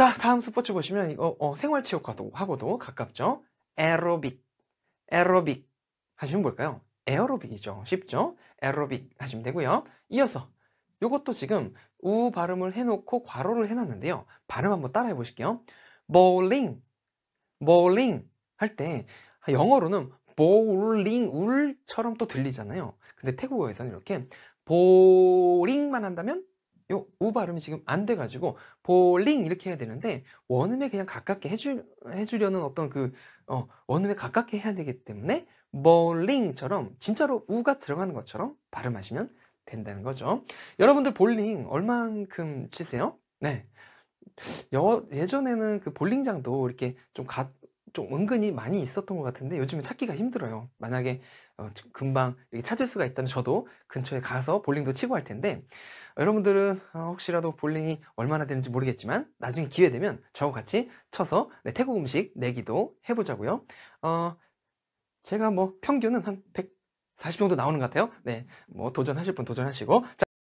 자, 다음 스포츠 보시면 이거 어, 생활체육과도 하고도 가깝죠. 에로빅, 어 에로빅 어 하시면 뭘까요? 에어로빅이죠. 쉽죠? 에어로빅 하시면 되고요. 이어서 이것도 지금 우 발음을 해놓고 괄호를 해놨는데요. 발음 한번 따라해 보실게요. b 링 w 링할 때 영어로는 볼링 울처럼 또 들리잖아요. 근데 태국어에서는 이렇게 볼링만 한다면 요우 발음이 지금 안 돼가지고 볼링 이렇게 해야 되는데 원음에 그냥 가깝게 해주, 해주려는 어떤 그 어, 원음에 가깝게 해야 되기 때문에 볼링처럼 진짜로 우가 들어가는 것처럼 발음하시면 된다는 거죠. 여러분들 볼링 얼만큼 치세요? 네. 여, 예전에는 그 볼링장도 이렇게 좀 가, 좀 은근히 많이 있었던 것 같은데 요즘은 찾기가 힘들어요. 만약에 어, 금방 찾을 수가 있다면 저도 근처에 가서 볼링도 치고 할 텐데 어, 여러분들은 어, 혹시라도 볼링이 얼마나 되는지 모르겠지만 나중에 기회 되면 저하고 같이 쳐서 네, 태국 음식 내기도 해보자고요. 어, 제가 뭐 평균은 한 140 정도 나오는 것 같아요. 네, 뭐 도전하실 분 도전하시고. 자,